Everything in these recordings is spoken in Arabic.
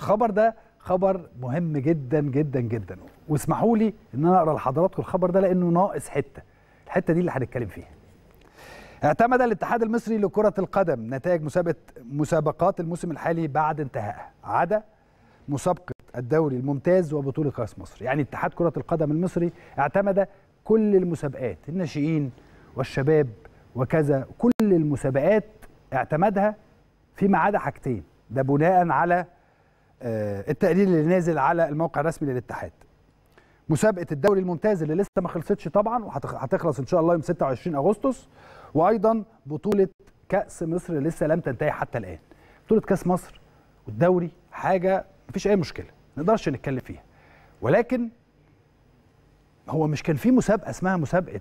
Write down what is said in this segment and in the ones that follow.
الخبر ده خبر مهم جدا جدا جدا واسمحوا لي ان انا اقرا لحضراتكم الخبر ده لانه ناقص حته الحته دي اللي هنتكلم فيها اعتمد الاتحاد المصري لكرة القدم نتائج مسابقة مسابقات الموسم الحالي بعد انتهائها عدا مسابقة الدوري الممتاز وبطولة كأس مصر يعني اتحاد كرة القدم المصري اعتمد كل المسابقات الناشئين والشباب وكذا كل المسابقات اعتمدها فيما عدا حاجتين ده بناء على آه، التقرير اللي نازل على الموقع الرسمي للاتحاد مسابقه الدوري الممتاز اللي لسه ما خلصتش طبعا وهتخلص ان شاء الله يوم 26 اغسطس وايضا بطوله كاس مصر لسه لم تنتهي حتى الان بطوله كاس مصر والدوري حاجه مفيش اي مشكله ما نقدرش نتكلم فيها ولكن هو مش كان في مسابقه اسمها مسابقه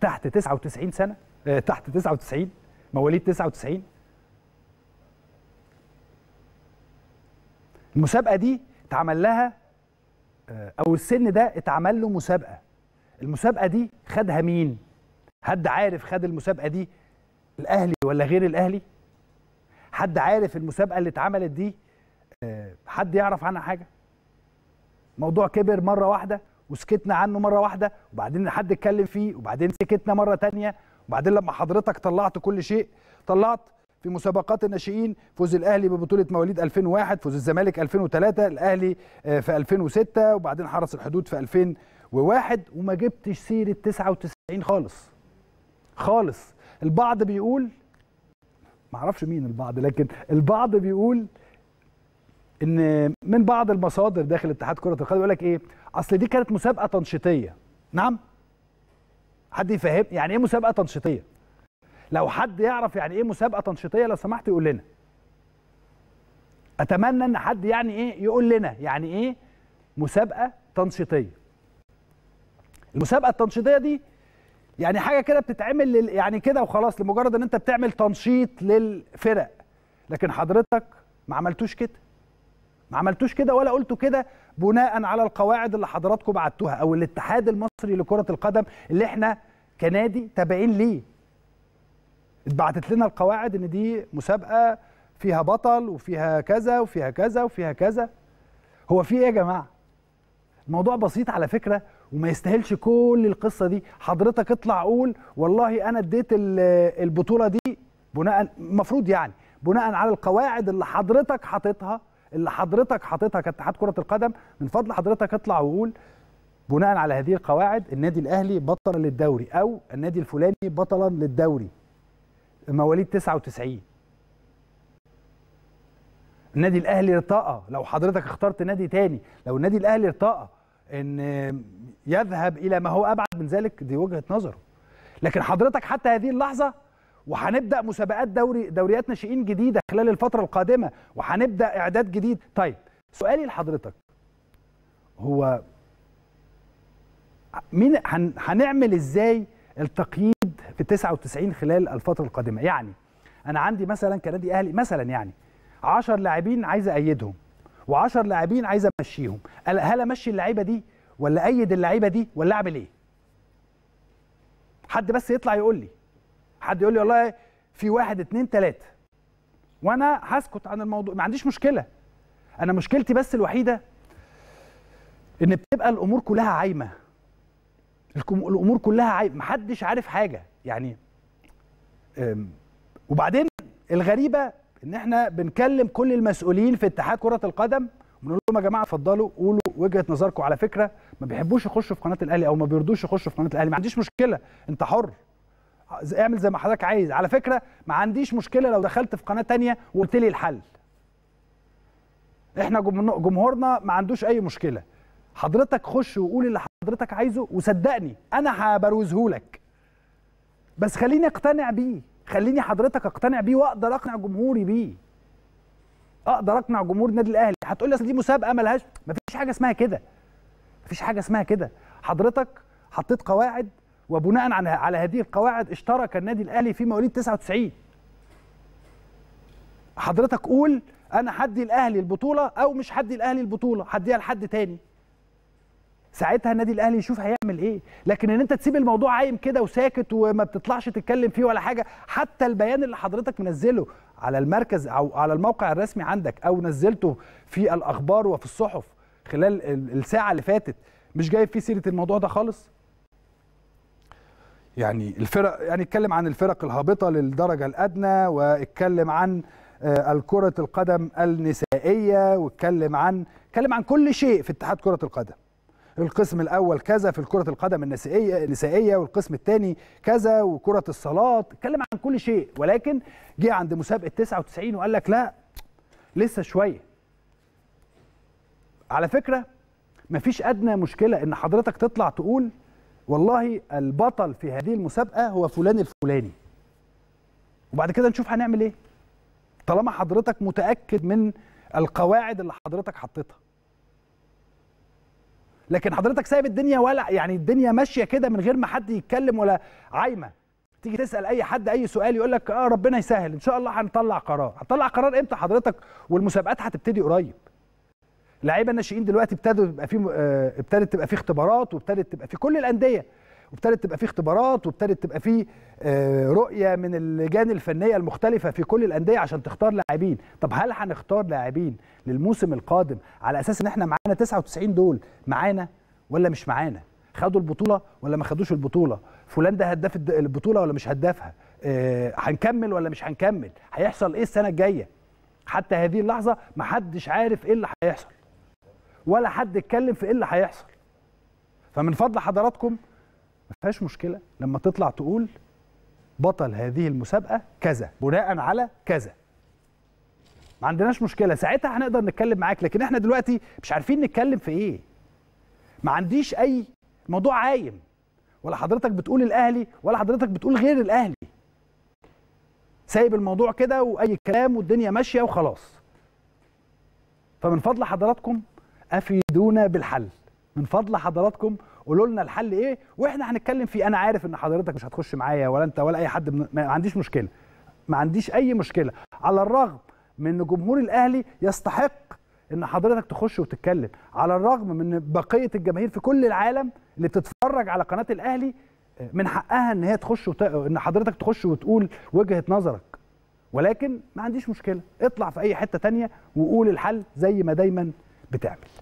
تحت 99 سنه آه، تحت 99 مواليد 99 المسابقه دي اتعمل لها آه، او السن ده اتعمل له مسابقه المسابقه دي خدها مين حد عارف خد المسابقه دي الاهلي ولا غير الاهلي حد عارف المسابقه اللي اتعملت دي آه، حد يعرف عنها حاجه موضوع كبر مره واحده وسكتنا عنه مره واحده وبعدين حد اتكلم فيه وبعدين سكتنا مره تانية وبعدين لما حضرتك طلعت كل شيء طلعت في مسابقات الناشئين فوز الاهلي ببطوله مواليد 2001 فوز الزمالك 2003 الاهلي آه، في 2006 وبعدين حرس الحدود في 2001 وما جبتش سيره 99 خالص خالص البعض بيقول ما اعرفش مين البعض لكن البعض بيقول ان من بعض المصادر داخل اتحاد كره القدم يقول لك ايه اصل دي كانت مسابقه تنشيطيه نعم حد يفهم يعني ايه مسابقه تنشيطيه لو حد يعرف يعني ايه مسابقه تنشيطيه لو سمحت يقول لنا اتمنى ان حد يعني ايه يقول لنا يعني ايه مسابقه تنشيطيه المسابقه التنشيطيه دي يعني حاجه كده بتتعمل لل... يعني كده وخلاص لمجرد ان انت بتعمل تنشيط للفرق لكن حضرتك ما عملتوش كده ما عملتوش كده ولا قلتوا كده بناء على القواعد اللي حضراتكم بعتوها او الاتحاد المصري لكره القدم اللي احنا كنادي تابعين ليه اتبعتت لنا القواعد ان دي مسابقه فيها بطل وفيها كذا وفيها كذا وفيها كذا هو في ايه يا جماعه الموضوع بسيط على فكره وما يستاهلش كل القصه دي حضرتك اطلع قول والله انا اديت البطوله دي بناء المفروض يعني بناء على القواعد اللي حضرتك حاططها اللي حضرتك حاططها كاتحاد كره القدم من فضل حضرتك اطلع وقول بناء على هذه القواعد النادي الاهلي بطل للدوري او النادي الفلاني بطلا للدوري مواليد 99 النادي الاهلي ارتقى لو حضرتك اخترت نادي تاني لو النادي الاهلي ارتقى ان يذهب الى ما هو ابعد من ذلك دي وجهه نظره لكن حضرتك حتى هذه اللحظه وهنبدا مسابقات دوري دوريات ناشئين جديده خلال الفتره القادمه وهنبدا اعداد جديد طيب سؤالي لحضرتك هو مين هنعمل ازاي التقييم في 99 خلال الفتره القادمه يعني انا عندي مثلا كنادي اهلي مثلا يعني 10 لاعبين عايز ايدهم و10 لاعبين عايز امشيهم هل امشي اللعيبه دي ولا ايد اللعيبه دي ولا اعمل ايه حد بس يطلع يقول لي حد يقول لي والله في واحد اتنين تلاته وانا هسكت عن الموضوع ما عنديش مشكله انا مشكلتي بس الوحيده ان بتبقى الامور كلها عايمه الامور كلها عايمه محدش عارف حاجه يعني وبعدين الغريبه ان احنا بنكلم كل المسؤولين في اتحاد كره القدم بنقول لهم يا جماعه اتفضلوا قولوا وجهه نظركم على فكره ما بيحبوش يخشوا في قناه الاهلي او ما بيرضوش يخشوا في قناه الاهلي ما عنديش مشكله انت حر اعمل زي ما حضرتك عايز على فكره ما عنديش مشكله لو دخلت في قناه تانية وقلت لي الحل احنا جمهورنا ما عندوش اي مشكله حضرتك خش وقول اللي حضرتك عايزه وصدقني انا هبروزهولك بس خليني اقتنع بيه خليني حضرتك اقتنع بيه واقدر اقنع جمهوري بيه اقدر اقنع جمهور النادي الاهلي هتقول لي اصل دي مسابقه ملهاش مفيش حاجه اسمها كده مفيش حاجه اسمها كده حضرتك حطيت قواعد وبناء على هذه القواعد اشترك النادي الاهلي في مواليد 99 حضرتك قول انا هدي الاهلي البطوله او مش هدي الاهلي البطوله هديها لحد تاني ساعتها النادي الاهلي يشوف هيعمل ايه لكن ان انت تسيب الموضوع عايم كده وساكت وما بتطلعش تتكلم فيه ولا حاجه حتى البيان اللي حضرتك منزله على المركز او على الموقع الرسمي عندك او نزلته في الاخبار وفي الصحف خلال الساعه اللي فاتت مش جايب فيه سيره الموضوع ده خالص يعني الفرق يعني اتكلم عن الفرق الهابطه للدرجه الادنى واتكلم عن آه، الكره القدم النسائيه واتكلم عن اتكلم عن كل شيء في اتحاد كره القدم القسم الاول كذا في كره القدم النسائيه النسائيه والقسم الثاني كذا وكره الصالات اتكلم عن كل شيء ولكن جه عند مسابقه 99 وقال لك لا لسه شويه على فكره مفيش ادنى مشكله ان حضرتك تطلع تقول والله البطل في هذه المسابقه هو فلان الفلاني وبعد كده نشوف هنعمل ايه طالما حضرتك متاكد من القواعد اللي حضرتك حطيتها لكن حضرتك سايب الدنيا ولا يعني الدنيا ماشيه كده من غير ما حد يتكلم ولا عايمه تيجي تسال اي حد اي سؤال يقول لك اه ربنا يسهل ان شاء الله هنطلع قرار هنطلع قرار امتى حضرتك والمسابقات هتبتدي قريب لعيبه الناشئين دلوقتي ابتدوا يبقى في آه، ابتدت تبقى في اختبارات وابتدت تبقى في كل الانديه وابتدت تبقى فيه اختبارات وابتدت تبقى فيه آه، رؤيه من اللجان الفنيه المختلفه في كل الانديه عشان تختار لاعبين طب هل هنختار لاعبين للموسم القادم على اساس ان احنا معانا 99 دول معانا ولا مش معانا خدوا البطوله ولا ما خدوش البطوله فلان ده هداف البطوله ولا مش هدافها آه، هنكمل ولا مش هنكمل هيحصل ايه السنه الجايه حتى هذه اللحظه ما حدش عارف ايه اللي هيحصل ولا حد اتكلم في ايه اللي هيحصل فمن فضل حضراتكم ما فيهاش مشكله لما تطلع تقول بطل هذه المسابقه كذا بناء على كذا ما عندناش مشكله ساعتها هنقدر نتكلم معاك لكن احنا دلوقتي مش عارفين نتكلم في ايه ما عنديش اي موضوع عايم ولا حضرتك بتقول الاهلي ولا حضرتك بتقول غير الاهلي سايب الموضوع كده واي كلام والدنيا ماشيه وخلاص فمن فضل حضراتكم افيدونا بالحل من فضل حضراتكم قولوا لنا الحل ايه واحنا هنتكلم فيه انا عارف ان حضرتك مش هتخش معايا ولا انت ولا اي حد ما عنديش مشكله ما عنديش اي مشكله على الرغم من ان جمهور الاهلي يستحق ان حضرتك تخش وتتكلم على الرغم من بقيه الجماهير في كل العالم اللي بتتفرج على قناه الاهلي من حقها ان هي تخش وت... ان حضرتك تخش وتقول وجهه نظرك ولكن ما عنديش مشكله اطلع في اي حته تانية وقول الحل زي ما دايما بتعمل